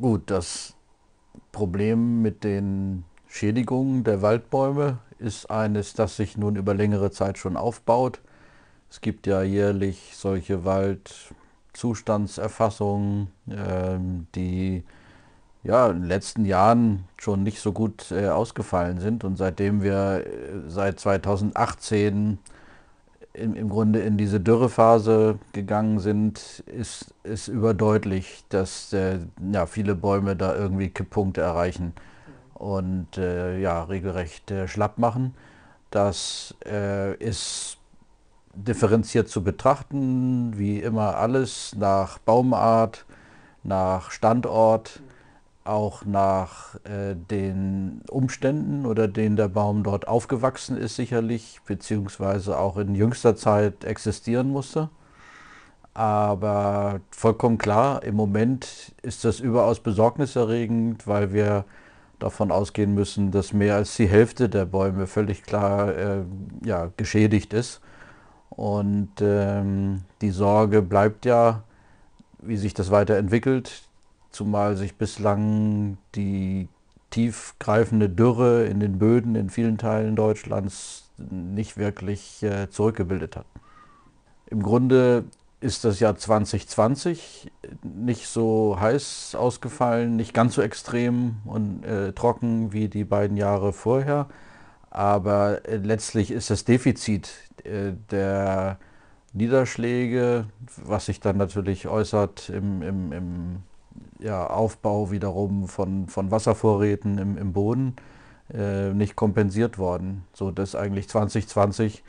Gut, das Problem mit den Schädigungen der Waldbäume ist eines, das sich nun über längere Zeit schon aufbaut. Es gibt ja jährlich solche Waldzustandserfassungen, äh, die ja, in den letzten Jahren schon nicht so gut äh, ausgefallen sind. Und seitdem wir äh, seit 2018 im, im Grunde in diese Dürrephase gegangen sind, ist, ist überdeutlich, dass äh, ja, viele Bäume da irgendwie Kipppunkte erreichen und äh, ja, regelrecht äh, schlapp machen. Das äh, ist differenziert zu betrachten, wie immer alles nach Baumart, nach Standort auch nach äh, den Umständen oder denen der Baum dort aufgewachsen ist sicherlich, beziehungsweise auch in jüngster Zeit existieren musste. Aber vollkommen klar, im Moment ist das überaus besorgniserregend, weil wir davon ausgehen müssen, dass mehr als die Hälfte der Bäume völlig klar äh, ja, geschädigt ist. Und ähm, die Sorge bleibt ja, wie sich das weiterentwickelt zumal sich bislang die tiefgreifende Dürre in den Böden in vielen Teilen Deutschlands nicht wirklich äh, zurückgebildet hat. Im Grunde ist das Jahr 2020 nicht so heiß ausgefallen, nicht ganz so extrem und äh, trocken wie die beiden Jahre vorher, aber äh, letztlich ist das Defizit äh, der Niederschläge, was sich dann natürlich äußert im, im, im ja, Aufbau wiederum von, von Wasservorräten im, im Boden äh, nicht kompensiert worden, sodass eigentlich 2020,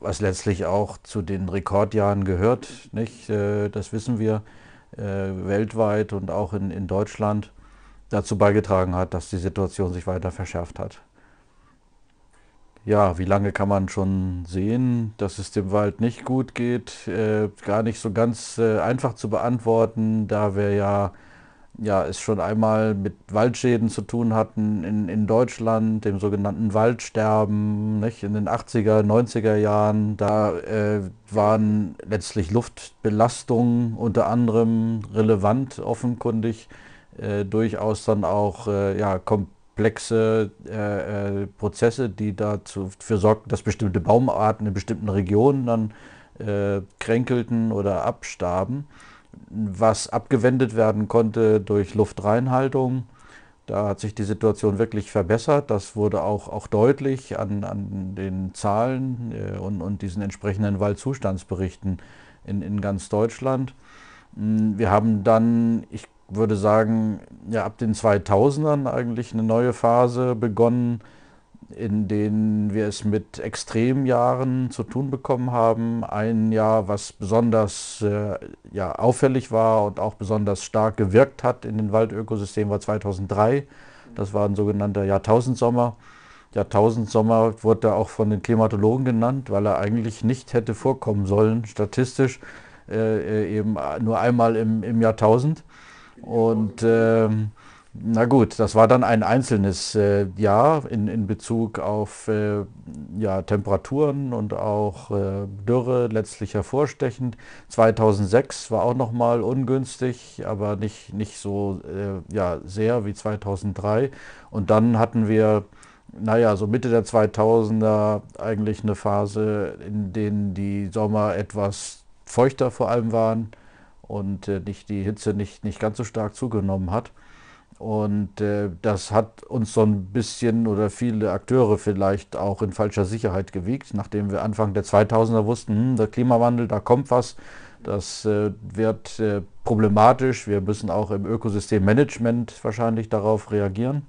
was letztlich auch zu den Rekordjahren gehört, nicht, äh, das wissen wir, äh, weltweit und auch in, in Deutschland dazu beigetragen hat, dass die Situation sich weiter verschärft hat ja, wie lange kann man schon sehen, dass es dem Wald nicht gut geht? Äh, gar nicht so ganz äh, einfach zu beantworten, da wir ja, ja es schon einmal mit Waldschäden zu tun hatten in, in Deutschland, dem sogenannten Waldsterben nicht? in den 80er, 90er Jahren. Da äh, waren letztlich Luftbelastungen unter anderem relevant, offenkundig. Äh, durchaus dann auch äh, ja, komplett komplexe äh, äh, Prozesse, die dazu für sorgten, dass bestimmte Baumarten in bestimmten Regionen dann äh, kränkelten oder abstarben, was abgewendet werden konnte durch Luftreinhaltung. Da hat sich die Situation wirklich verbessert. Das wurde auch, auch deutlich an, an den Zahlen äh, und, und diesen entsprechenden Waldzustandsberichten in, in ganz Deutschland. Hm, wir haben dann, ich würde sagen, ja, ab den 2000ern eigentlich eine neue Phase begonnen, in denen wir es mit Extremjahren zu tun bekommen haben. Ein Jahr, was besonders äh, ja, auffällig war und auch besonders stark gewirkt hat in den Waldökosystemen, war 2003. Das war ein sogenannter Jahrtausendsommer. Jahrtausendsommer wurde auch von den Klimatologen genannt, weil er eigentlich nicht hätte vorkommen sollen, statistisch, äh, äh eben nur einmal im, im Jahrtausend. Und ähm, na gut, das war dann ein einzelnes äh, Jahr in, in Bezug auf äh, ja, Temperaturen und auch äh, Dürre, letztlich hervorstechend. 2006 war auch nochmal ungünstig, aber nicht, nicht so äh, ja, sehr wie 2003. Und dann hatten wir, naja, so Mitte der 2000er eigentlich eine Phase, in denen die Sommer etwas feuchter vor allem waren und äh, nicht, die Hitze nicht, nicht ganz so stark zugenommen hat. Und äh, das hat uns so ein bisschen oder viele Akteure vielleicht auch in falscher Sicherheit gewiegt, nachdem wir Anfang der 2000er wussten, hm, der Klimawandel, da kommt was, das äh, wird äh, problematisch, wir müssen auch im Ökosystemmanagement wahrscheinlich darauf reagieren.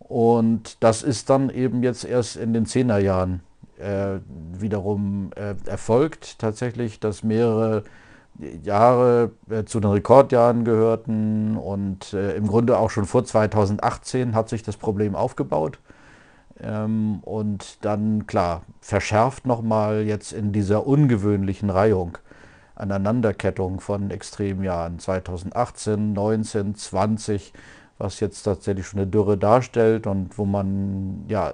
Und das ist dann eben jetzt erst in den 10er Jahren äh, wiederum äh, erfolgt, tatsächlich, dass mehrere Jahre äh, zu den Rekordjahren gehörten und äh, im Grunde auch schon vor 2018 hat sich das Problem aufgebaut ähm, und dann klar verschärft nochmal jetzt in dieser ungewöhnlichen Reihung. Aneinanderkettung von Extremjahren 2018, 19, 20, was jetzt tatsächlich schon eine Dürre darstellt und wo man ja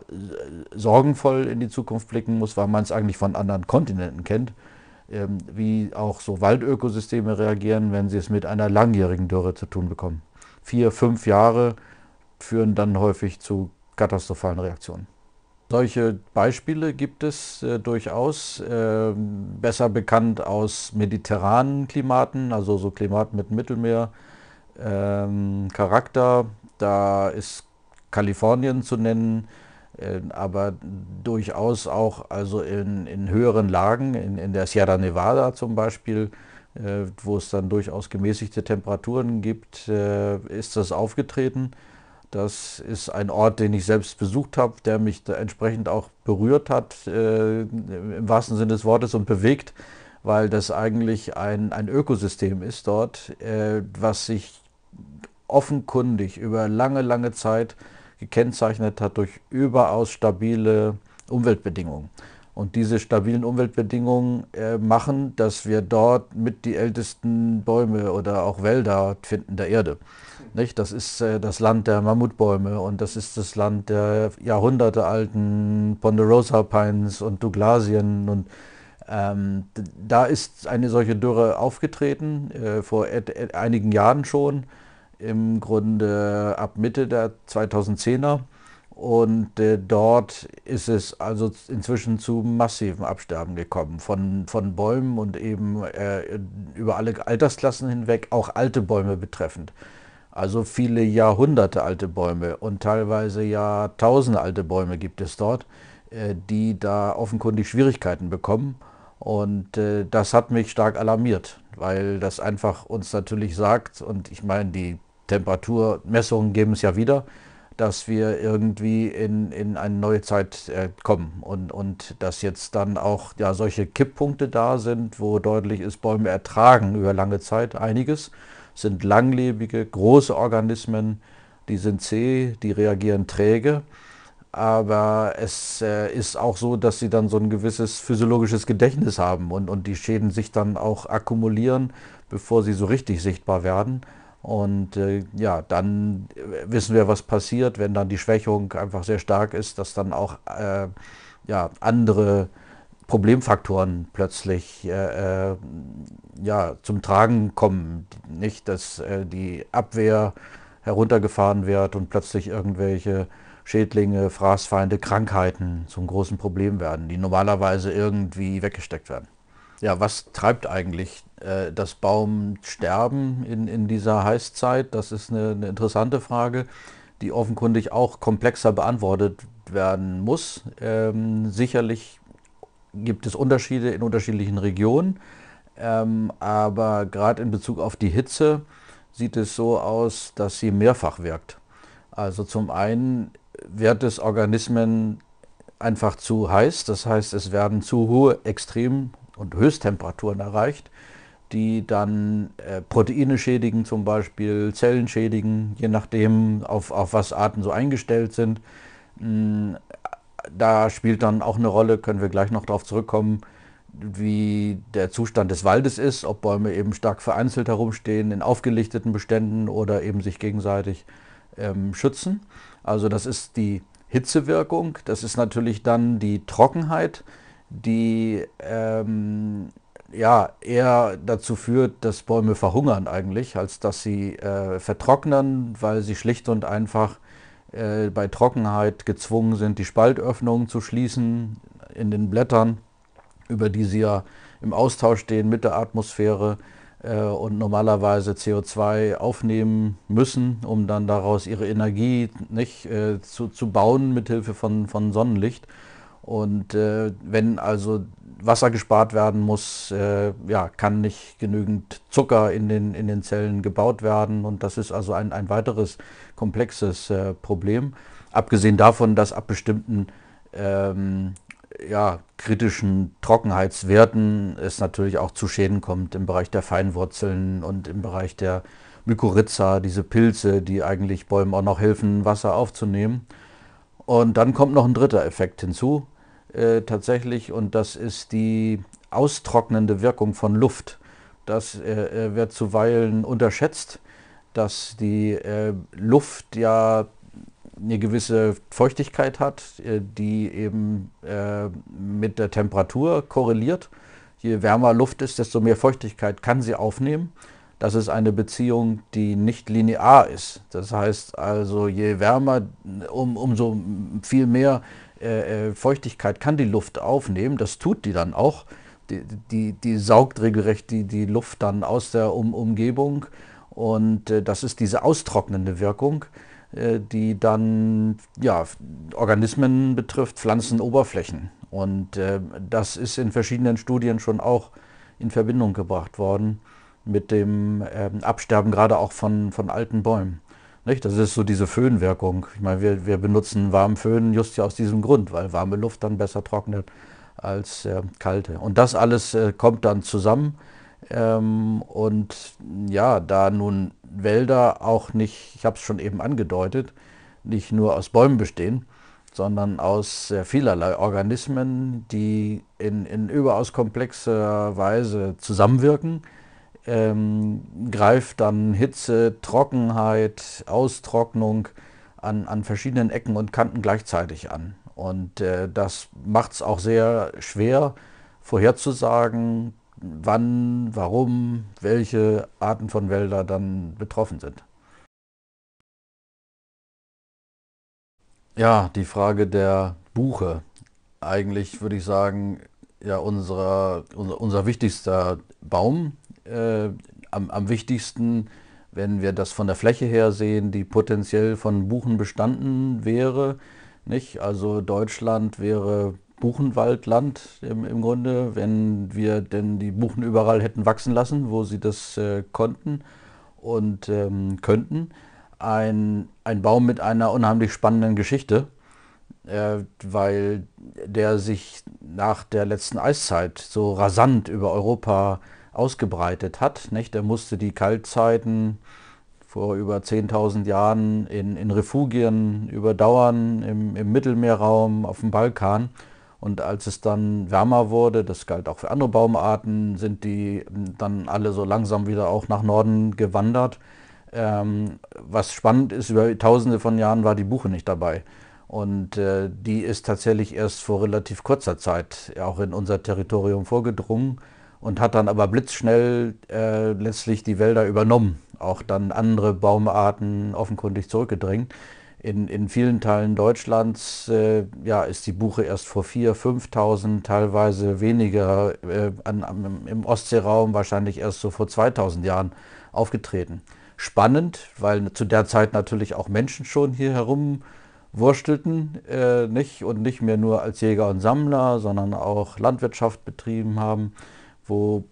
sorgenvoll in die Zukunft blicken muss, weil man es eigentlich von anderen Kontinenten kennt. Ähm, wie auch so Waldökosysteme reagieren, wenn sie es mit einer langjährigen Dürre zu tun bekommen. Vier, fünf Jahre führen dann häufig zu katastrophalen Reaktionen. Solche Beispiele gibt es äh, durchaus, äh, besser bekannt aus mediterranen Klimaten, also so Klimaten mit Mittelmeercharakter. Ähm, da ist Kalifornien zu nennen, äh, aber durchaus auch also in, in höheren Lagen, in, in der Sierra Nevada zum Beispiel, äh, wo es dann durchaus gemäßigte Temperaturen gibt, äh, ist das aufgetreten. Das ist ein Ort, den ich selbst besucht habe, der mich entsprechend auch berührt hat, im wahrsten Sinne des Wortes, und bewegt, weil das eigentlich ein, ein Ökosystem ist dort, was sich offenkundig über lange, lange Zeit gekennzeichnet hat durch überaus stabile Umweltbedingungen. Und diese stabilen Umweltbedingungen äh, machen, dass wir dort mit die ältesten Bäume oder auch Wälder finden der Erde. Nicht? Das ist äh, das Land der Mammutbäume und das ist das Land der jahrhundertealten Ponderosa Pines und Douglasien. Und ähm, da ist eine solche Dürre aufgetreten, äh, vor einigen Jahren schon im Grunde ab Mitte der 2010er. Und äh, dort ist es also inzwischen zu massiven Absterben gekommen von, von Bäumen und eben äh, über alle Altersklassen hinweg, auch alte Bäume betreffend. Also viele Jahrhunderte alte Bäume und teilweise Jahrtausende alte Bäume gibt es dort, äh, die da offenkundig Schwierigkeiten bekommen. Und äh, das hat mich stark alarmiert, weil das einfach uns natürlich sagt, und ich meine, die Temperaturmessungen geben es ja wieder, dass wir irgendwie in, in eine neue Zeit äh, kommen und, und dass jetzt dann auch ja, solche Kipppunkte da sind, wo deutlich ist, Bäume ertragen über lange Zeit einiges, sind langlebige, große Organismen, die sind zäh, die reagieren träge. Aber es äh, ist auch so, dass sie dann so ein gewisses physiologisches Gedächtnis haben und, und die Schäden sich dann auch akkumulieren, bevor sie so richtig sichtbar werden. Und äh, ja, dann wissen wir, was passiert, wenn dann die Schwächung einfach sehr stark ist, dass dann auch äh, ja, andere Problemfaktoren plötzlich äh, äh ja, zum Tragen kommen. Nicht, dass äh, die Abwehr heruntergefahren wird und plötzlich irgendwelche Schädlinge, Fraßfeinde, Krankheiten zum großen Problem werden, die normalerweise irgendwie weggesteckt werden. Ja, was treibt eigentlich äh, das Baumsterben in, in dieser Heißzeit? Das ist eine, eine interessante Frage, die offenkundig auch komplexer beantwortet werden muss. Ähm, sicherlich gibt es Unterschiede in unterschiedlichen Regionen, ähm, aber gerade in Bezug auf die Hitze sieht es so aus, dass sie mehrfach wirkt. Also zum einen wird es Organismen einfach zu heiß, das heißt es werden zu hohe, extrem und Höchsttemperaturen erreicht, die dann äh, Proteine schädigen, zum Beispiel Zellen schädigen, je nachdem, auf, auf was Arten so eingestellt sind. Hm, da spielt dann auch eine Rolle, können wir gleich noch darauf zurückkommen, wie der Zustand des Waldes ist, ob Bäume eben stark vereinzelt herumstehen, in aufgelichteten Beständen oder eben sich gegenseitig ähm, schützen. Also das ist die Hitzewirkung, das ist natürlich dann die Trockenheit, die ähm, ja, eher dazu führt, dass Bäume verhungern eigentlich, als dass sie äh, vertrocknen, weil sie schlicht und einfach äh, bei Trockenheit gezwungen sind, die Spaltöffnungen zu schließen in den Blättern, über die sie ja im Austausch stehen mit der Atmosphäre äh, und normalerweise CO2 aufnehmen müssen, um dann daraus ihre Energie nicht, äh, zu, zu bauen mithilfe von, von Sonnenlicht. Und äh, wenn also Wasser gespart werden muss, äh, ja, kann nicht genügend Zucker in den, in den Zellen gebaut werden. Und das ist also ein, ein weiteres komplexes äh, Problem. Abgesehen davon, dass ab bestimmten ähm, ja, kritischen Trockenheitswerten es natürlich auch zu Schäden kommt im Bereich der Feinwurzeln und im Bereich der Mykorrhiza, diese Pilze, die eigentlich Bäumen auch noch helfen, Wasser aufzunehmen. Und dann kommt noch ein dritter Effekt hinzu, äh, tatsächlich, und das ist die austrocknende Wirkung von Luft. Das äh, äh, wird zuweilen unterschätzt, dass die äh, Luft ja eine gewisse Feuchtigkeit hat, äh, die eben äh, mit der Temperatur korreliert. Je wärmer Luft ist, desto mehr Feuchtigkeit kann sie aufnehmen. Das ist eine Beziehung, die nicht linear ist. Das heißt also, je wärmer, um, umso viel mehr äh, äh, Feuchtigkeit kann die Luft aufnehmen, das tut die dann auch. Die, die, die saugt regelrecht die, die Luft dann aus der um Umgebung und äh, das ist diese austrocknende Wirkung, äh, die dann ja, Organismen betrifft, Pflanzenoberflächen. Und äh, das ist in verschiedenen Studien schon auch in Verbindung gebracht worden mit dem ähm, Absterben gerade auch von, von alten Bäumen. Nicht? Das ist so diese Föhnwirkung. Ich meine, wir, wir benutzen warmen Föhn just ja aus diesem Grund, weil warme Luft dann besser trocknet als äh, kalte. Und das alles äh, kommt dann zusammen. Ähm, und ja, da nun Wälder auch nicht, ich habe es schon eben angedeutet, nicht nur aus Bäumen bestehen, sondern aus äh, vielerlei Organismen, die in, in überaus komplexer Weise zusammenwirken ähm, greift dann Hitze, Trockenheit, Austrocknung an, an verschiedenen Ecken und Kanten gleichzeitig an. Und äh, das macht es auch sehr schwer vorherzusagen, wann, warum, welche Arten von Wälder dann betroffen sind. Ja, die Frage der Buche. Eigentlich würde ich sagen, ja, unser, unser, unser wichtigster Baum äh, am, am, wichtigsten, wenn wir das von der Fläche her sehen, die potenziell von Buchen bestanden wäre. Nicht? Also Deutschland wäre Buchenwaldland im, im Grunde, wenn wir denn die Buchen überall hätten wachsen lassen, wo sie das äh, konnten und ähm, könnten. Ein, ein Baum mit einer unheimlich spannenden Geschichte, äh, weil der sich nach der letzten Eiszeit so rasant über Europa äh, ausgebreitet hat. Nicht? Er musste die Kaltzeiten vor über 10.000 Jahren in, in Refugien überdauern, im, im Mittelmeerraum, auf dem Balkan. Und als es dann wärmer wurde, das galt auch für andere Baumarten, sind die dann alle so langsam wieder auch nach Norden gewandert. Ähm, was spannend ist, über tausende von Jahren war die Buche nicht dabei. Und äh, die ist tatsächlich erst vor relativ kurzer Zeit auch in unser Territorium vorgedrungen und hat dann aber blitzschnell äh, letztlich die Wälder übernommen, auch dann andere Baumarten offenkundig zurückgedrängt. In, in vielen Teilen Deutschlands äh, ja, ist die Buche erst vor 4.000, 5.000, teilweise weniger, äh, an, am, im Ostseeraum wahrscheinlich erst so vor 2.000 Jahren aufgetreten. Spannend, weil zu der Zeit natürlich auch Menschen schon hier herum wurstelten äh, nicht, und nicht mehr nur als Jäger und Sammler, sondern auch Landwirtschaft betrieben haben wo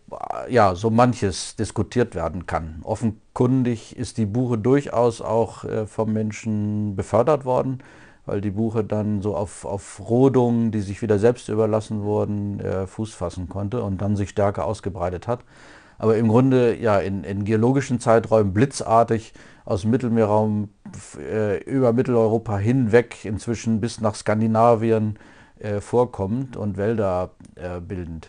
ja so manches diskutiert werden kann. Offenkundig ist die Buche durchaus auch äh, vom Menschen befördert worden, weil die Buche dann so auf, auf Rodungen, die sich wieder selbst überlassen wurden, äh, Fuß fassen konnte und dann sich stärker ausgebreitet hat. Aber im Grunde ja in, in geologischen Zeiträumen blitzartig aus dem Mittelmeerraum äh, über Mitteleuropa hinweg, inzwischen bis nach Skandinavien äh, vorkommend und Wälder äh, bildend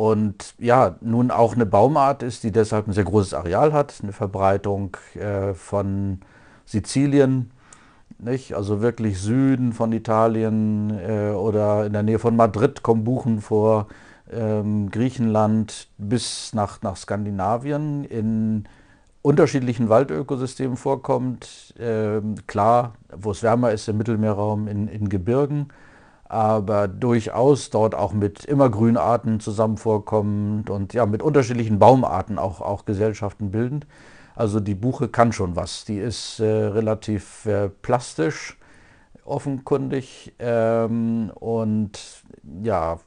und ja, nun auch eine Baumart ist, die deshalb ein sehr großes Areal hat, eine Verbreitung äh, von Sizilien, nicht? also wirklich Süden von Italien äh, oder in der Nähe von Madrid kommen Buchen vor, ähm, Griechenland bis nach, nach Skandinavien in unterschiedlichen Waldökosystemen vorkommt. Ähm, klar, wo es wärmer ist im Mittelmeerraum, in, in Gebirgen aber durchaus dort auch mit Immergrünarten zusammen vorkommend und ja, mit unterschiedlichen Baumarten auch, auch Gesellschaften bildend. Also die Buche kann schon was. Die ist äh, relativ äh, plastisch, offenkundig ähm, und ja,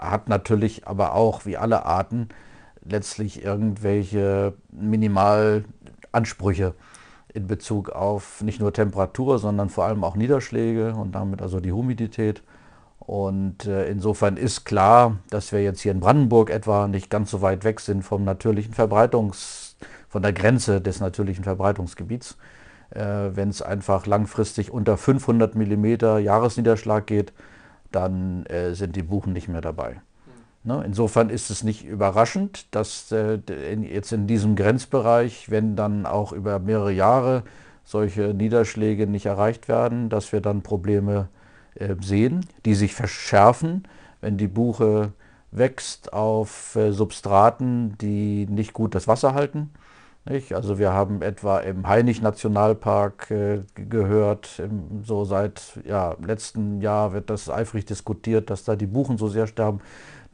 hat natürlich aber auch, wie alle Arten, letztlich irgendwelche Minimalansprüche in Bezug auf nicht nur Temperatur, sondern vor allem auch Niederschläge und damit also die Humidität. Und äh, insofern ist klar, dass wir jetzt hier in Brandenburg etwa nicht ganz so weit weg sind vom natürlichen Verbreitungs, von der Grenze des natürlichen Verbreitungsgebiets. Äh, wenn es einfach langfristig unter 500 mm Jahresniederschlag geht, dann äh, sind die Buchen nicht mehr dabei. Ne, insofern ist es nicht überraschend, dass jetzt in diesem Grenzbereich, wenn dann auch über mehrere Jahre solche Niederschläge nicht erreicht werden, dass wir dann Probleme haben äh, sehen, die sich verschärfen, wenn die Buche wächst auf äh, Substraten, die nicht gut das Wasser halten. Also wir haben etwa im Hainich-Nationalpark äh, gehört, so seit ja, letzten Jahr wird das eifrig diskutiert, dass da die Buchen so sehr sterben.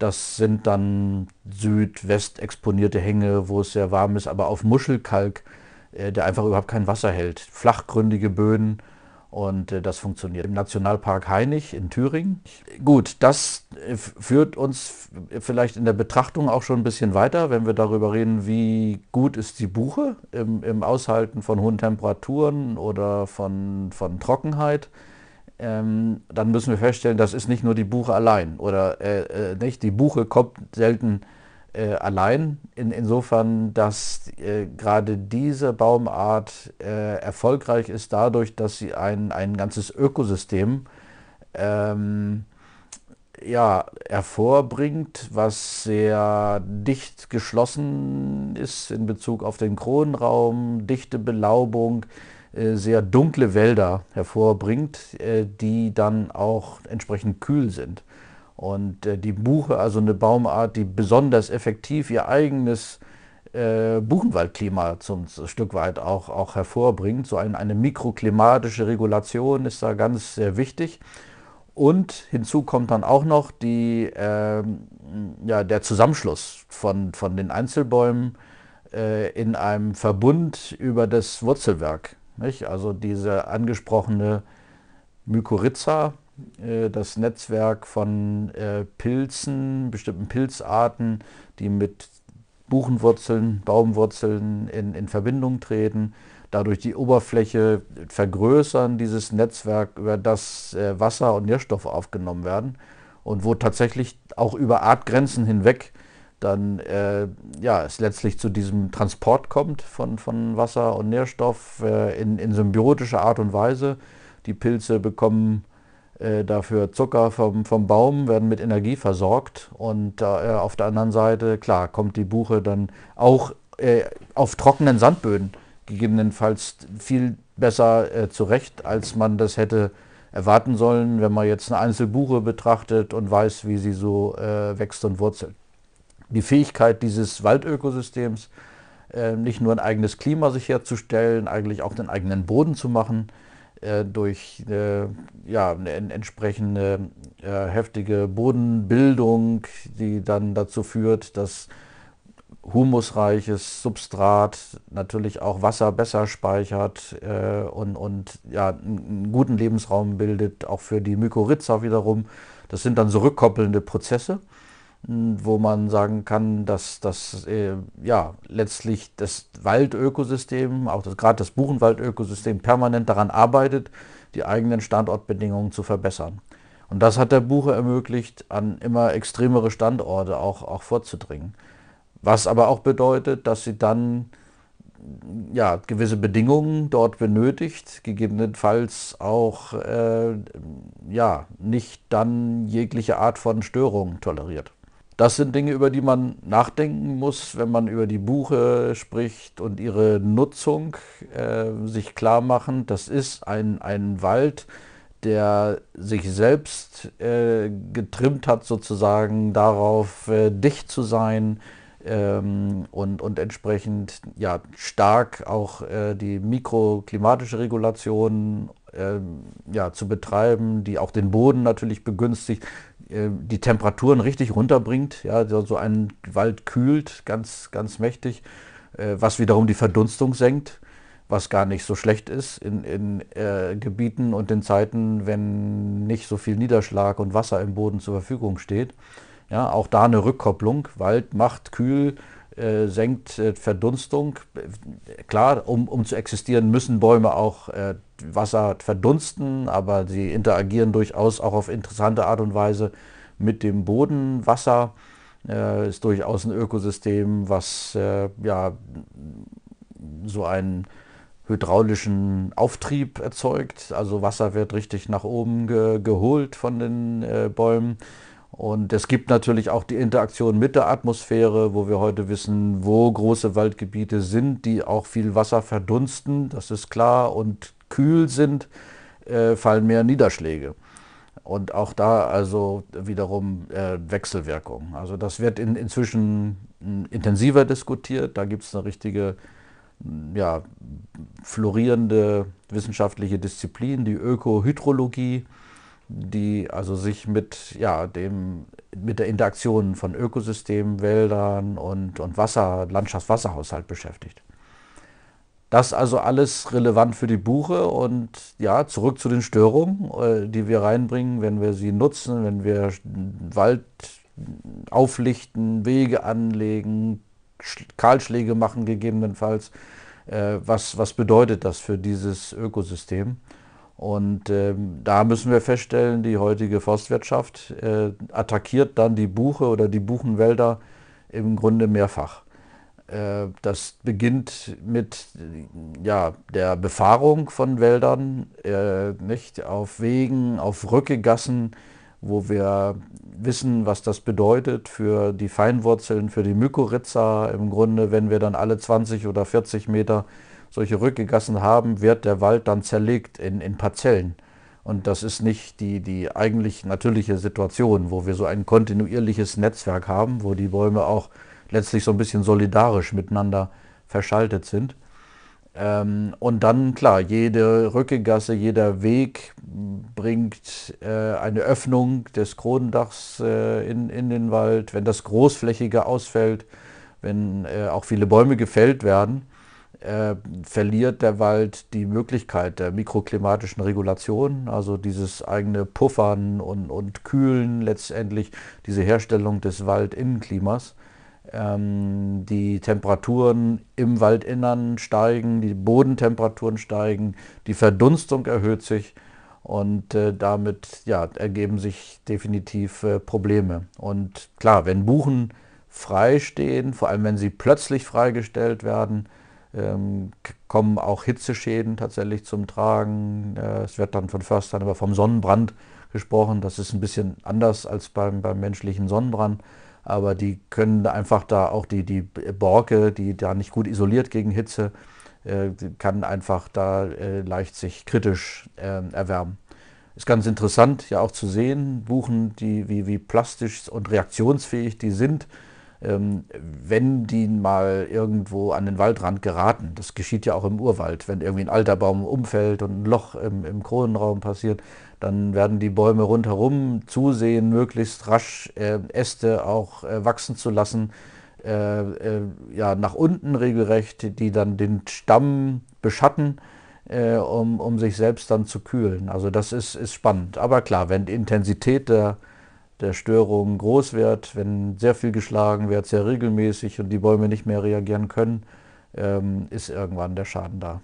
Das sind dann südwest exponierte Hänge, wo es sehr warm ist, aber auf Muschelkalk, der einfach überhaupt kein Wasser hält. Flachgründige Böden, und äh, das funktioniert. Im Nationalpark Hainich in Thüringen. Gut, das äh, führt uns vielleicht in der Betrachtung auch schon ein bisschen weiter, wenn wir darüber reden, wie gut ist die Buche im, im Aushalten von hohen Temperaturen oder von, von Trockenheit. Ähm, dann müssen wir feststellen, das ist nicht nur die Buche allein oder äh, äh nicht. Die Buche kommt selten äh, allein. In, insofern, dass äh, gerade diese Baumart äh, erfolgreich ist dadurch, dass sie ein, ein ganzes Ökosystem ähm, ja, hervorbringt, was sehr dicht geschlossen ist in Bezug auf den Kronraum, dichte Belaubung, äh, sehr dunkle Wälder hervorbringt, äh, die dann auch entsprechend kühl sind. Und äh, die Buche, also eine Baumart, die besonders effektiv ihr eigenes äh, Buchenwaldklima zum, zum Stück weit auch, auch hervorbringt. So ein, eine mikroklimatische Regulation ist da ganz sehr wichtig. Und hinzu kommt dann auch noch die, äh, ja, der Zusammenschluss von, von den Einzelbäumen äh, in einem Verbund über das Wurzelwerk. Nicht? Also diese angesprochene Mykorrhiza, äh, das Netzwerk von äh, Pilzen, bestimmten Pilzarten, die mit Buchenwurzeln, Baumwurzeln in, in Verbindung treten, dadurch die Oberfläche vergrößern, dieses Netzwerk, über das äh, Wasser und Nährstoff aufgenommen werden und wo tatsächlich auch über Artgrenzen hinweg dann äh, ja, es letztlich zu diesem Transport kommt von, von Wasser und Nährstoff äh, in, in symbiotischer Art und Weise. Die Pilze bekommen äh, dafür Zucker vom, vom Baum, werden mit Energie versorgt und äh, auf der anderen Seite, klar, kommt die Buche dann auch äh, auf trockenen Sandböden gegebenenfalls viel besser äh, zurecht, als man das hätte erwarten sollen, wenn man jetzt eine Einzelbuche betrachtet und weiß, wie sie so äh, wächst und wurzelt. Die Fähigkeit dieses Waldökosystems, äh, nicht nur ein eigenes Klima sich herzustellen, eigentlich auch den eigenen Boden zu machen, äh, durch äh, ja, eine entsprechende äh, heftige Bodenbildung, die dann dazu führt, dass humusreiches Substrat natürlich auch Wasser besser speichert äh, und, und ja, einen guten Lebensraum bildet, auch für die Mykorrhiza wiederum. Das sind dann so rückkoppelnde Prozesse. Hm, wo man sagen kann, dass das äh, ja letztlich das Waldökosystem, auch das, gerade das Buchenwaldökosystem permanent daran arbeitet, die eigenen Standortbedingungen zu verbessern. Und das hat der Buche ermöglicht, an immer extremere Standorte auch, auch vorzudringen. Was aber auch bedeutet, dass sie dann ja, gewisse Bedingungen dort benötigt, gegebenenfalls auch äh, ja, nicht dann jegliche Art von Störung toleriert. Das sind Dinge, über die man nachdenken muss, wenn man über die Buche spricht und ihre Nutzung äh, sich klar machen. Das ist ein, ein Wald, der sich selbst äh, getrimmt hat, sozusagen darauf äh, dicht zu sein ähm, und, und entsprechend ja, stark auch äh, die mikroklimatische Regulation ähm, ja, zu betreiben, die auch den Boden natürlich begünstigt, ähm, die Temperaturen richtig runterbringt, ja, so einen Wald kühlt ganz, ganz mächtig, äh, was wiederum die Verdunstung senkt, was gar nicht so schlecht ist in, in äh, Gebieten und in Zeiten, wenn nicht so viel Niederschlag und Wasser im Boden zur Verfügung steht. Ja, auch da eine Rückkopplung. Wald macht kühl, äh, senkt äh, Verdunstung. Klar, um, um zu existieren, müssen Bäume auch äh, Wasser verdunsten, aber sie interagieren durchaus auch auf interessante Art und Weise mit dem Boden. Wasser äh, ist durchaus ein Ökosystem, was äh, ja so einen hydraulischen Auftrieb erzeugt. Also Wasser wird richtig nach oben ge geholt von den äh, Bäumen und es gibt natürlich auch die Interaktion mit der Atmosphäre, wo wir heute wissen, wo große Waldgebiete sind, die auch viel Wasser verdunsten, das ist klar, und kühl sind, äh, fallen mehr Niederschläge. Und auch da also wiederum äh, Wechselwirkung. Also das wird in, inzwischen hm, intensiver diskutiert. Da gibt es eine richtige, hm, ja, florierende wissenschaftliche Disziplin, die Ökohydrologie die also sich mit, ja, dem, mit der Interaktion von Ökosystemen, Wäldern und, und Wasser, Landschaftswasserhaushalt beschäftigt. Das also alles relevant für die Buche und ja, zurück zu den Störungen, äh, die wir reinbringen, wenn wir sie nutzen, wenn wir Wald auflichten, Wege anlegen, Kahlschläge machen gegebenenfalls. Äh, was, was bedeutet das für dieses Ökosystem? Und ähm, da müssen wir feststellen, die heutige Forstwirtschaft äh, attackiert dann die Buche oder die Buchenwälder im Grunde mehrfach. Äh, das beginnt mit ja, der Befahrung von Wäldern, äh, nicht auf Wegen, auf Rückegassen, wo wir wissen, was das bedeutet für die Feinwurzeln, für die Mykorrhiza im Grunde, wenn wir dann alle 20 oder 40 Meter solche rückgegassen haben, wird der Wald dann zerlegt in, in Parzellen. Und das ist nicht die, die eigentlich natürliche Situation, wo wir so ein kontinuierliches Netzwerk haben, wo die Bäume auch letztlich so ein bisschen solidarisch miteinander verschaltet sind. Ähm, und dann, klar, jede Rückegasse, jeder Weg bringt äh, eine Öffnung des Kronendachs äh, in, in den Wald. Wenn das großflächiger ausfällt, wenn äh, auch viele Bäume gefällt werden, äh, verliert der Wald die Möglichkeit der mikroklimatischen Regulation, also dieses eigene Puffern und, und Kühlen letztendlich, diese Herstellung des Waldinnenklimas. Ähm, die Temperaturen im Waldinnern steigen, die Bodentemperaturen steigen, die Verdunstung erhöht sich und äh, damit ja, ergeben sich definitiv äh, Probleme. Und klar, wenn Buchen freistehen, vor allem wenn sie plötzlich freigestellt werden, ähm, kommen auch Hitzeschäden tatsächlich zum Tragen. Äh, es wird dann von Förstern aber vom Sonnenbrand gesprochen. Das ist ein bisschen anders als beim, beim menschlichen Sonnenbrand. Aber die können einfach da auch die, die Borke, die da nicht gut isoliert gegen Hitze, äh, kann einfach da äh, leicht sich kritisch ähm, erwärmen. Ist ganz interessant ja auch zu sehen, Buchen, die, wie, wie plastisch und reaktionsfähig die sind ähm, wenn die mal irgendwo an den Waldrand geraten, das geschieht ja auch im Urwald, wenn irgendwie ein alter Baum umfällt und ein Loch im, im Kronenraum passiert, dann werden die Bäume rundherum zusehen, möglichst rasch äh, Äste auch äh, wachsen zu lassen, äh, ja, nach unten regelrecht, die dann den Stamm beschatten. Um, um sich selbst dann zu kühlen. Also das ist, ist spannend. Aber klar, wenn die Intensität der, der Störung groß wird, wenn sehr viel geschlagen wird, sehr regelmäßig und die Bäume nicht mehr reagieren können, ähm, ist irgendwann der Schaden da.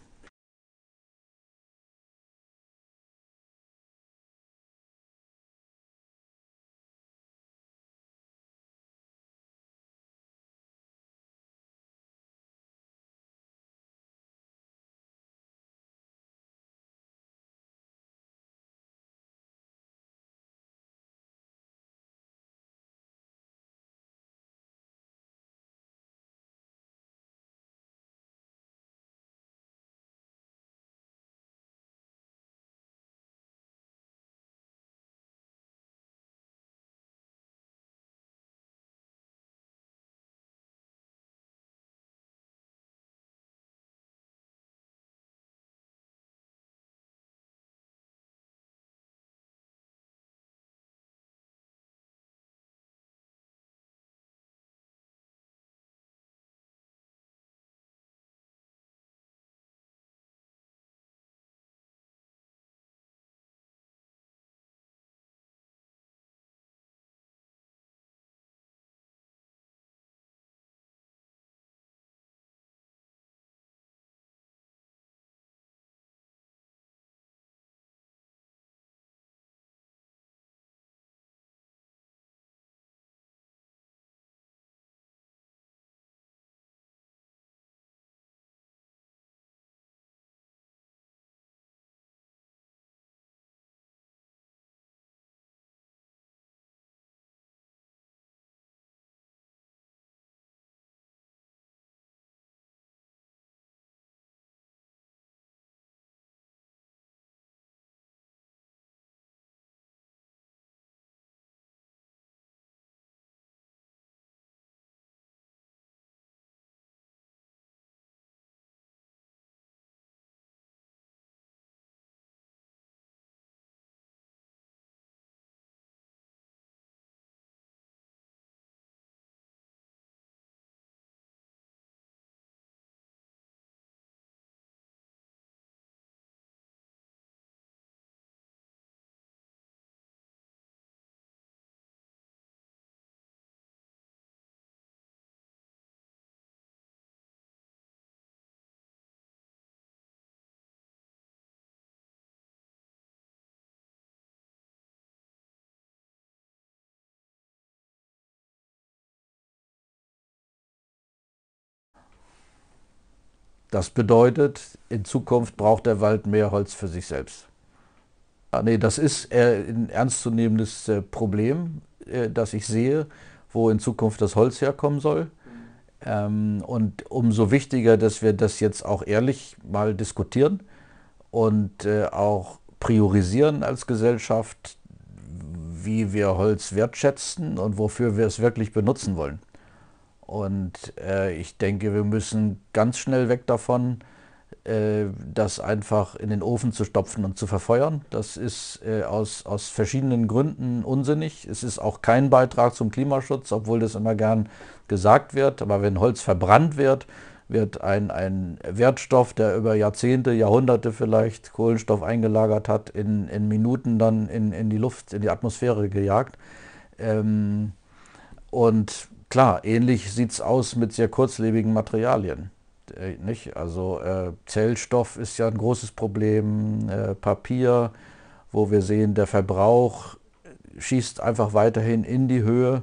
Das bedeutet, in Zukunft braucht der Wald mehr Holz für sich selbst. Ah, nee, das ist ein ernstzunehmendes äh, Problem, äh, das ich sehe, wo in Zukunft das Holz herkommen soll. Ähm, und umso wichtiger, dass wir das jetzt auch ehrlich mal diskutieren und äh, auch priorisieren als Gesellschaft, wie wir Holz wertschätzen und wofür wir es wirklich benutzen wollen. Und äh, ich denke, wir müssen ganz schnell weg davon, äh, das einfach in den Ofen zu stopfen und zu verfeuern. Das ist äh, aus, aus verschiedenen Gründen unsinnig. Es ist auch kein Beitrag zum Klimaschutz, obwohl das immer gern gesagt wird. Aber wenn Holz verbrannt wird, wird ein, ein Wertstoff, der über Jahrzehnte, Jahrhunderte vielleicht Kohlenstoff eingelagert hat, in, in Minuten dann in, in die Luft, in die Atmosphäre gejagt. Ähm, und Klar, ähnlich sieht es aus mit sehr kurzlebigen Materialien. Äh, nicht? Also äh, Zellstoff ist ja ein großes Problem, äh, Papier, wo wir sehen, der Verbrauch äh, schießt einfach weiterhin in die Höhe.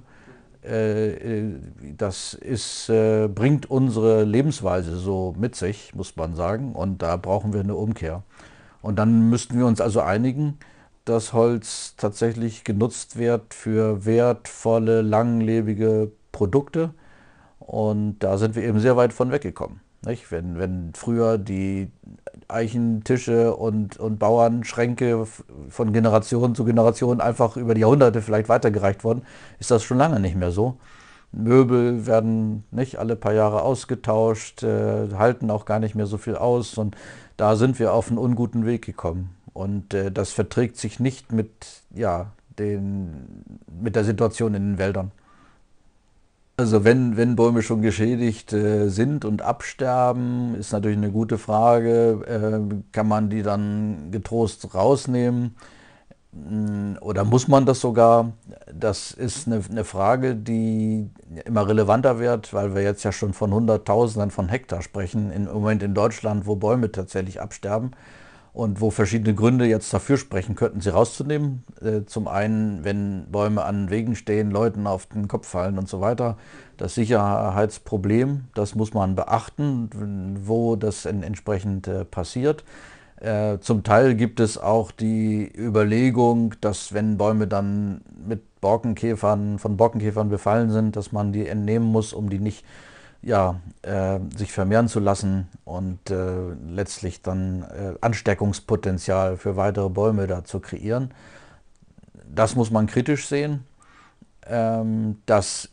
Äh, äh, das ist, bringt unsere Lebensweise so mit sich, muss man sagen. Und da brauchen wir eine Umkehr. Und dann müssten wir uns also einigen, dass Holz tatsächlich genutzt wird für wertvolle, langlebige Produkte. Und da sind wir eben sehr weit von weggekommen. Nicht? Wenn, wenn früher die Eichentische und, und Bauernschränke von Generation zu Generation einfach über die Jahrhunderte vielleicht weitergereicht wurden, ist das schon lange nicht mehr so. Möbel werden nicht alle paar Jahre ausgetauscht, äh, halten auch gar nicht mehr so viel aus und da sind wir auf einen unguten Weg gekommen. Und äh, das verträgt sich nicht mit, ja, den, mit der Situation in den Wäldern. Also wenn, wenn Bäume schon geschädigt äh, sind und absterben, ist natürlich eine gute Frage. Äh, kann man die dann getrost rausnehmen? Hm, oder muss man das sogar? Das ist eine, eine Frage, die immer relevanter wird, weil wir jetzt ja schon von Hunderttausenden von Hektar sprechen, im Moment in Deutschland, wo Bäume tatsächlich absterben und wo verschiedene Gründe jetzt dafür sprechen könnten, sie rauszunehmen. Äh, zum einen, wenn Bäume an Wegen stehen, Leuten auf den Kopf fallen und so weiter. Das Sicherheitsproblem, das muss man beachten, wo das entsprechend äh, passiert. Äh, zum Teil gibt es auch die Überlegung, dass wenn Bäume dann mit Borkenkäfern, von Borkenkäfern befallen sind, dass man die entnehmen muss, um die nicht äh, ja, äh, sich vermehren zu lassen und äh, letztlich dann äh, Ansteckungspotenzial für weitere Bäume da zu kreieren. Das muss man kritisch sehen. Ähm, das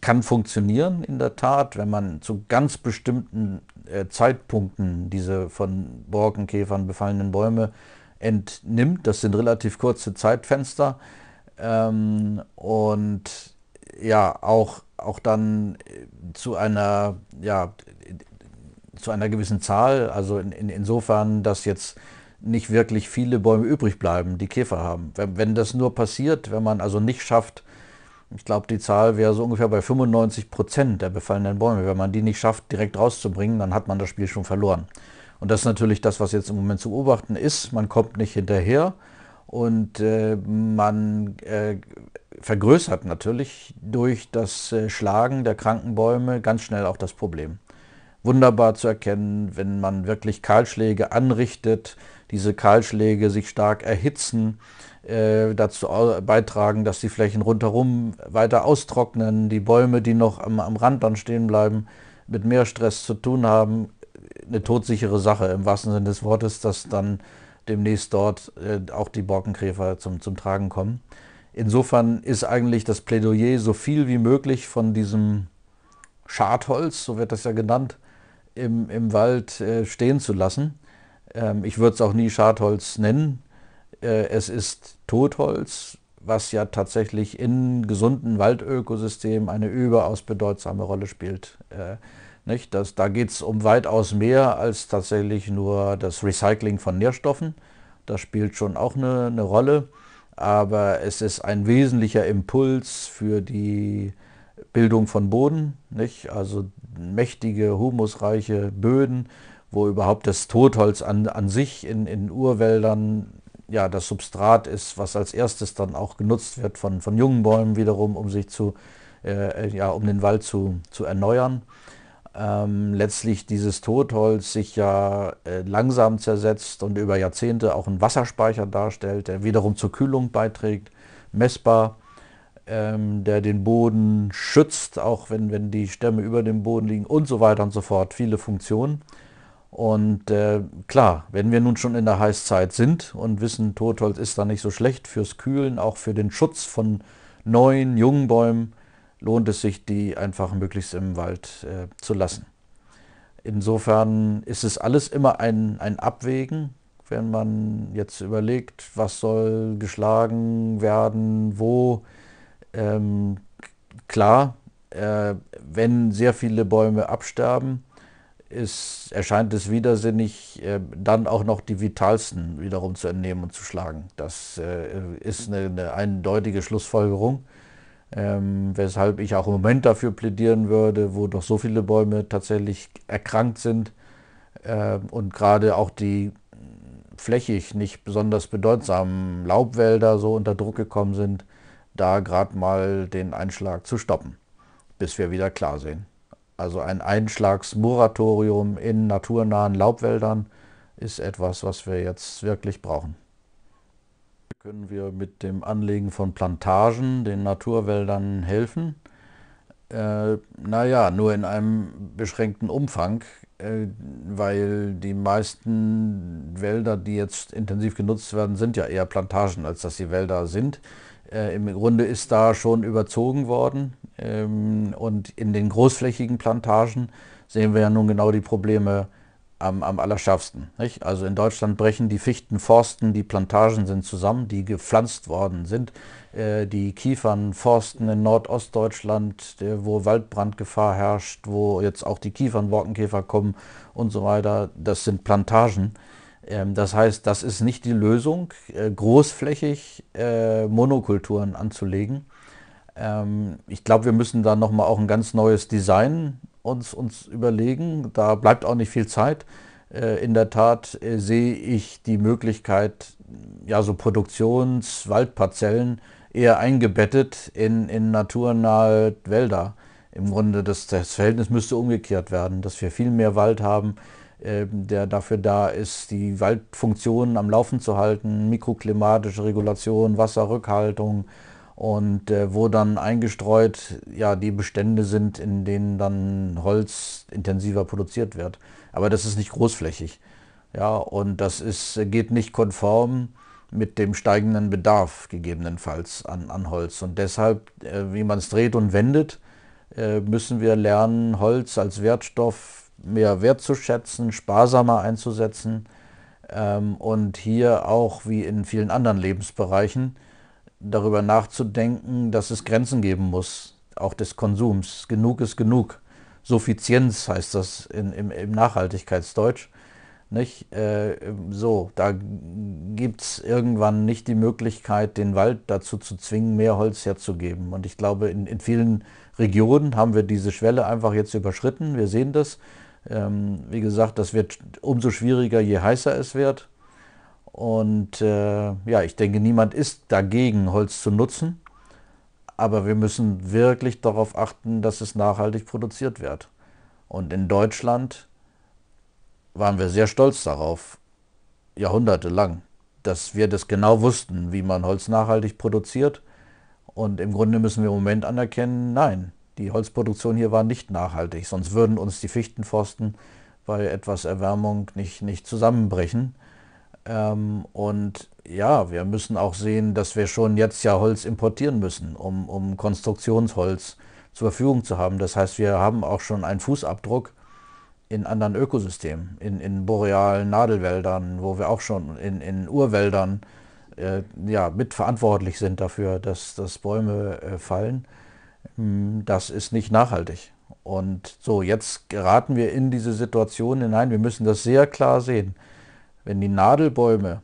kann funktionieren in der Tat, wenn man zu ganz bestimmten äh, Zeitpunkten diese von Borkenkäfern befallenen Bäume entnimmt. Das sind relativ kurze Zeitfenster. Ähm, und ja auch, auch dann äh, zu einer, ja, zu einer gewissen Zahl, also in, in, insofern, dass jetzt nicht wirklich viele Bäume übrig bleiben, die Käfer haben. Wenn, wenn das nur passiert, wenn man also nicht schafft, ich glaube, die Zahl wäre so ungefähr bei 95 Prozent der befallenen Bäume. Wenn man die nicht schafft, direkt rauszubringen, dann hat man das Spiel schon verloren. Und das ist natürlich das, was jetzt im Moment zu beobachten ist. Man kommt nicht hinterher und äh, man äh, vergrößert natürlich durch das äh, Schlagen der kranken Bäume ganz schnell auch das Problem. Wunderbar zu erkennen, wenn man wirklich Kahlschläge anrichtet, diese Kahlschläge sich stark erhitzen, äh, dazu beitragen, dass die Flächen rundherum weiter austrocknen, die Bäume, die noch am, am Rand dann stehen bleiben, mit mehr Stress zu tun haben. Eine todsichere Sache im wahrsten Sinne des Wortes, dass dann demnächst dort äh, auch die Borkenkäfer zum, zum Tragen kommen. Insofern ist eigentlich das Plädoyer, so viel wie möglich von diesem Schadholz, so wird das ja genannt, im, im Wald äh, stehen zu lassen. Ähm, ich würde es auch nie Schadholz nennen. Äh, es ist Totholz, was ja tatsächlich in gesunden Waldökosystemen eine überaus bedeutsame Rolle spielt. Äh, nicht? Das, da geht es um weitaus mehr als tatsächlich nur das Recycling von Nährstoffen. Das spielt schon auch eine, eine Rolle, aber es ist ein wesentlicher Impuls für die Bildung von Boden, nicht? also mächtige, humusreiche Böden, wo überhaupt das Totholz an, an sich in, in Urwäldern ja, das Substrat ist, was als erstes dann auch genutzt wird von, von jungen Bäumen wiederum, um sich zu, äh, äh ja, um den Wald zu, zu erneuern ähm, letztlich dieses Totholz sich ja äh, langsam zersetzt und über Jahrzehnte auch einen Wasserspeicher darstellt, der wiederum zur Kühlung beiträgt, messbar, ähm, der den Boden schützt, auch wenn, wenn die Stämme über dem Boden liegen und so weiter und so fort. Viele Funktionen. Und äh, klar, wenn wir nun schon in der Heißzeit sind und wissen, Totholz ist da nicht so schlecht fürs Kühlen, auch für den Schutz von neuen, jungen Bäumen, lohnt es sich, die einfach möglichst im Wald äh, zu lassen. Insofern ist es alles immer ein, ein Abwägen, wenn man jetzt überlegt, was soll geschlagen werden, wo. Ähm, klar, äh, wenn sehr viele Bäume absterben, ist, erscheint es widersinnig, äh, dann auch noch die vitalsten wiederum zu entnehmen und zu schlagen. Das äh, ist eine, eine, eindeutige Schlussfolgerung. Ähm, weshalb ich auch im Moment dafür plädieren würde, wo doch so viele Bäume tatsächlich erkrankt sind äh, und gerade auch die flächig nicht besonders bedeutsamen Laubwälder so unter Druck gekommen sind, da gerade mal den Einschlag zu stoppen, bis wir wieder klar sehen. Also ein Einschlagsmoratorium in naturnahen Laubwäldern ist etwas, was wir jetzt wirklich brauchen können wir mit dem Anlegen von Plantagen den Naturwäldern helfen? Äh, naja, nur in einem beschränkten Umfang, äh, weil die meisten Wälder, die jetzt intensiv genutzt werden, sind ja eher Plantagen, als dass sie Wälder sind. Äh, Im Grunde ist da schon überzogen worden ähm, und in den großflächigen Plantagen sehen wir ja nun genau die Probleme, am, am allerschärfsten. Nicht? Also in Deutschland brechen die Fichten, Forsten, die Plantagen sind zusammen, die gepflanzt worden sind. Äh, die Kiefern, Forsten in Nordostdeutschland, der, äh, wo Waldbrandgefahr herrscht, wo jetzt auch die Kiefern, Borkenkäfer kommen und so weiter, das sind Plantagen. Ähm, das heißt, das ist nicht die Lösung, äh, großflächig äh, Monokulturen anzulegen. Ähm, ich glaube, wir müssen da nochmal auch ein ganz neues Design uns, uns überlegen. Da bleibt auch nicht viel Zeit. Äh, in der Tat äh, sehe ich die Möglichkeit, ja, so Produktionswaldparzellen eher eingebettet in, in naturnahe Wälder. Im Grunde, das, das Verhältnis müsste umgekehrt werden, dass wir viel mehr Wald haben, ähm, der dafür da ist, die Waldfunktionen am Laufen zu halten, mikroklimatische Regulation, Wasserrückhaltung, und äh, wo dann eingestreut ja die Bestände sind, in denen dann Holz intensiver produziert wird. Aber das ist nicht großflächig. Ja, und das ist, äh, geht nicht konform mit dem steigenden Bedarf gegebenenfalls an, an Holz. Und deshalb, äh, wie man es dreht und wendet, äh, müssen wir lernen, Holz als Wertstoff mehr wertzuschätzen, sparsamer einzusetzen ähm, und hier auch wie in vielen anderen Lebensbereichen darüber nachzudenken, dass es Grenzen geben muss, auch des Konsums. Genug ist genug. Suffizienz heißt das in, im, im, Nachhaltigkeitsdeutsch. Nicht? Äh, ähm, so, da gibt es irgendwann nicht die Möglichkeit, den Wald dazu zu zwingen, mehr Holz herzugeben. Und ich glaube, in, in vielen Regionen haben wir diese Schwelle einfach jetzt überschritten. Wir sehen das. Ähm, wie gesagt, das wird umso schwieriger, je heißer es wird. Und äh, ja, ich denke, niemand ist dagegen, Holz zu nutzen. Aber wir müssen wirklich darauf achten, dass es nachhaltig produziert wird. Und in Deutschland waren wir sehr stolz darauf, jahrhundertelang, dass wir das genau wussten, wie man Holz nachhaltig produziert. Und im Grunde müssen wir im Moment anerkennen, nein, die Holzproduktion hier war nicht nachhaltig, sonst würden uns die Fichtenforsten bei etwas Erwärmung nicht, nicht zusammenbrechen. Ähm, und ja, wir müssen auch sehen, dass wir schon jetzt ja Holz importieren müssen, um, um Konstruktionsholz zur Verfügung zu haben. Das heißt, wir haben auch schon einen Fußabdruck in anderen Ökosystemen, in, in borealen Nadelwäldern, wo wir auch schon in, in Urwäldern äh, ja, mitverantwortlich sind dafür, dass, dass Bäume äh, fallen. Hm, das ist nicht nachhaltig. Und so, jetzt geraten wir in diese Situation hinein. Wir müssen das sehr klar sehen wenn die Nadelbäume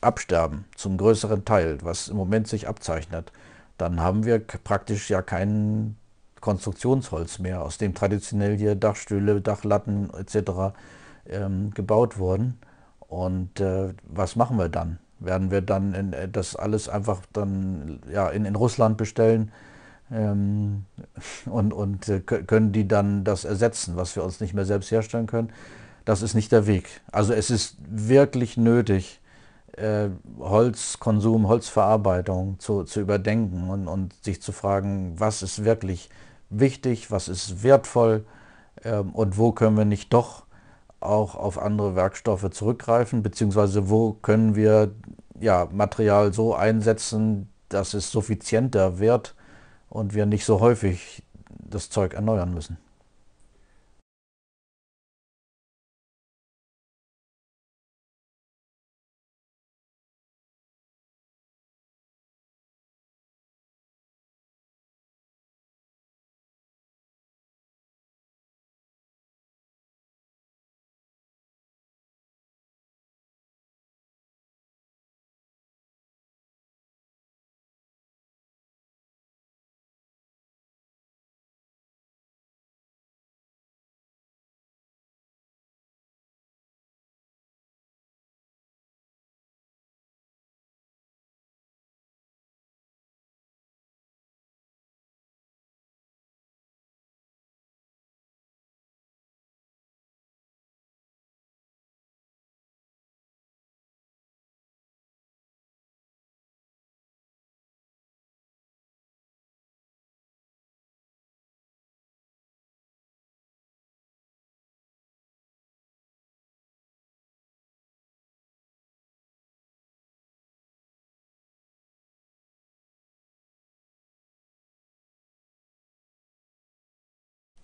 absterben, zum größeren Teil, was im Moment sich abzeichnet, dann haben wir praktisch ja kein Konstruktionsholz mehr, aus dem traditionell hier Dachstühle, Dachlatten etc. Ähm, gebaut wurden. Und äh, was machen wir dann? Werden wir dann in, äh, das alles einfach dann ja, in, in Russland bestellen ähm, und, und äh, können die dann das ersetzen, was wir uns nicht mehr selbst herstellen können? das ist nicht der Weg. Also es ist wirklich nötig, äh, Holzkonsum, Holzverarbeitung zu, zu überdenken und, und sich zu fragen, was ist wirklich wichtig, was ist wertvoll äh, und wo können wir nicht doch auch auf andere Werkstoffe zurückgreifen, beziehungsweise wo können wir ja, Material so einsetzen, dass es suffizienter wird und wir nicht so häufig das Zeug erneuern müssen.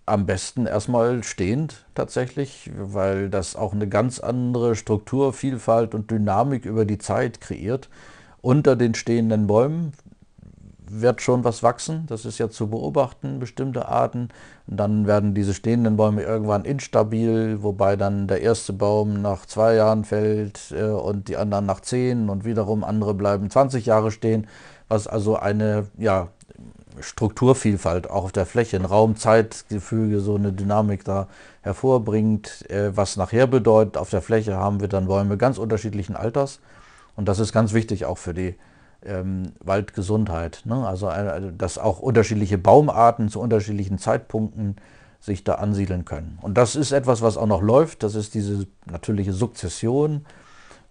am besten erstmal stehend tatsächlich, weil das auch eine ganz andere Struktur, Vielfalt und Dynamik über die Zeit kreiert. Unter den stehenden Bäumen wird schon was wachsen, das ist ja zu beobachten, bestimmte Arten. Und dann werden diese stehenden Bäume irgendwann instabil, wobei dann der erste Baum nach zwei Jahren fällt äh, und die anderen nach zehn und wiederum andere bleiben 20 Jahre stehen, was also eine ja, Strukturvielfalt auch auf der Fläche, ein Raum-Zeit-Gefüge, so eine Dynamik da hervorbringt, äh, was nachher bedeutet, auf der Fläche haben wir dann Bäume ganz unterschiedlichen Alters und das ist ganz wichtig auch für die ähm, Waldgesundheit. Ne? Also, äh, also dass auch unterschiedliche Baumarten zu unterschiedlichen Zeitpunkten sich da ansiedeln können. Und das ist etwas, was auch noch läuft, das ist diese natürliche Sukzession,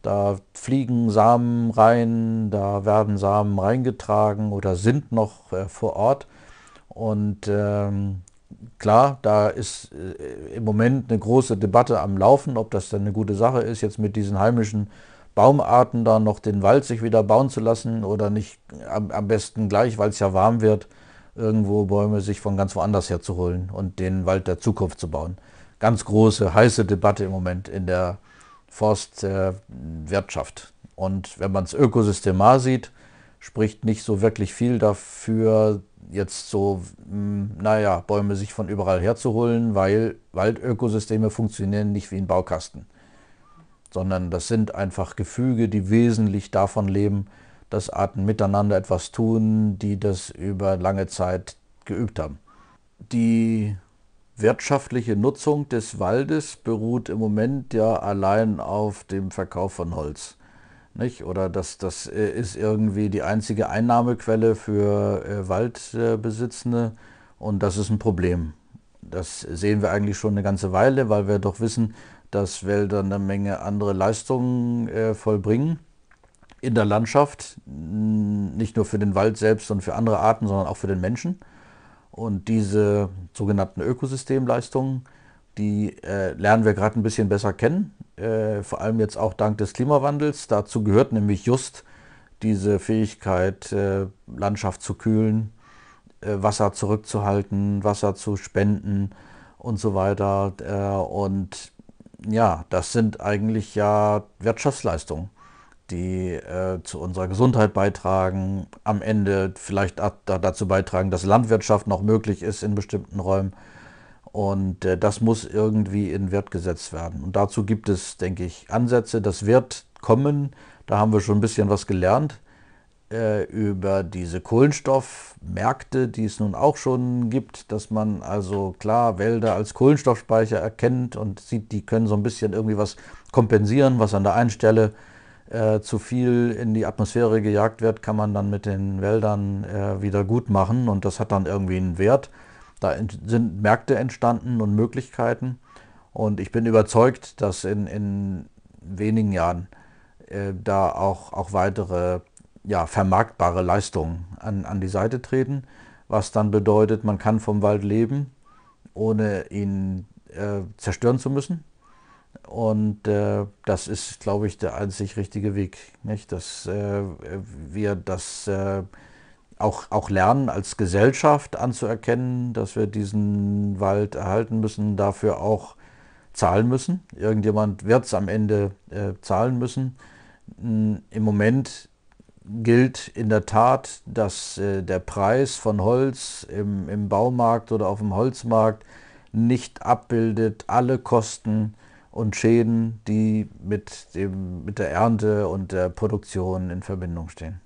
da fliegen Samen rein, da werden Samen reingetragen oder sind noch äh, vor Ort. Und ähm, klar, da ist äh, im Moment eine große Debatte am Laufen, ob das dann eine gute Sache ist, jetzt mit diesen heimischen Baumarten da noch den Wald sich wieder bauen zu lassen oder nicht äh, am, am besten gleich, weil es ja warm wird, irgendwo Bäume sich von ganz woanders herzuholen und den Wald der Zukunft zu bauen. Ganz große, heiße Debatte im Moment in der Forstwirtschaft. Äh, und wenn man es ökosystemar sieht, spricht nicht so wirklich viel dafür, jetzt so, mh, hm, naja, Bäume sich von überall herzuholen, weil Waldökosysteme funktionieren nicht wie ein Baukasten, sondern das sind einfach Gefüge, die wesentlich davon leben, dass Arten miteinander etwas tun, die das über lange Zeit geübt haben. Die wirtschaftliche Nutzung des Waldes beruht im Moment ja allein auf dem Verkauf von Holz. Nicht? Oder das, das äh, ist irgendwie die einzige Einnahmequelle für äh, Waldbesitzende und das ist ein Problem. Das sehen wir eigentlich schon eine ganze Weile, weil wir doch wissen, dass Wälder eine Menge andere Leistungen äh, vollbringen in der Landschaft, nicht nur für den Wald selbst und für andere Arten, sondern auch für den Menschen. Und diese sogenannten Ökosystemleistungen, die äh, lernen wir gerade ein bisschen besser kennen, äh, vor allem jetzt auch dank des Klimawandels. Dazu gehört nämlich just diese Fähigkeit, äh, Landschaft zu kühlen, äh, Wasser zurückzuhalten, Wasser zu spenden und so weiter. Äh, und ja, das sind eigentlich ja Wirtschaftsleistungen die äh, zu unserer Gesundheit beitragen, am Ende vielleicht dazu beitragen, dass Landwirtschaft noch möglich ist in bestimmten Räumen. Und äh, das muss irgendwie in Wert gesetzt werden. Und dazu gibt es, denke ich, Ansätze. Das wird kommen. Da haben wir schon ein bisschen was gelernt äh, über diese Kohlenstoffmärkte, die es nun auch schon gibt, dass man also klar Wälder als Kohlenstoffspeicher erkennt und sieht, die können so ein bisschen irgendwie was kompensieren, was an der einen Stelle äh, zu viel in die Atmosphäre gejagt wird, kann man dann mit den Wäldern äh, wieder gut machen und das hat dann irgendwie einen Wert. Da sind Märkte entstanden und Möglichkeiten und ich bin überzeugt, dass in, in wenigen Jahren äh, da auch, auch weitere ja, vermarktbare Leistungen an, an die Seite treten, was dann bedeutet, man kann vom Wald leben, ohne ihn äh, zerstören zu müssen und äh, das ist, glaube ich, der einzig richtige Weg, nicht? dass äh, wir das äh, auch, auch lernen, als Gesellschaft anzuerkennen, dass wir diesen Wald erhalten müssen, dafür auch zahlen müssen. Irgendjemand wird es am Ende äh, zahlen müssen. Hm, Im Moment gilt in der Tat, dass äh, der Preis von Holz im, im Baumarkt oder auf dem Holzmarkt nicht abbildet alle Kosten und Schäden, die mit, dem, mit der Ernte und der Produktion in Verbindung stehen.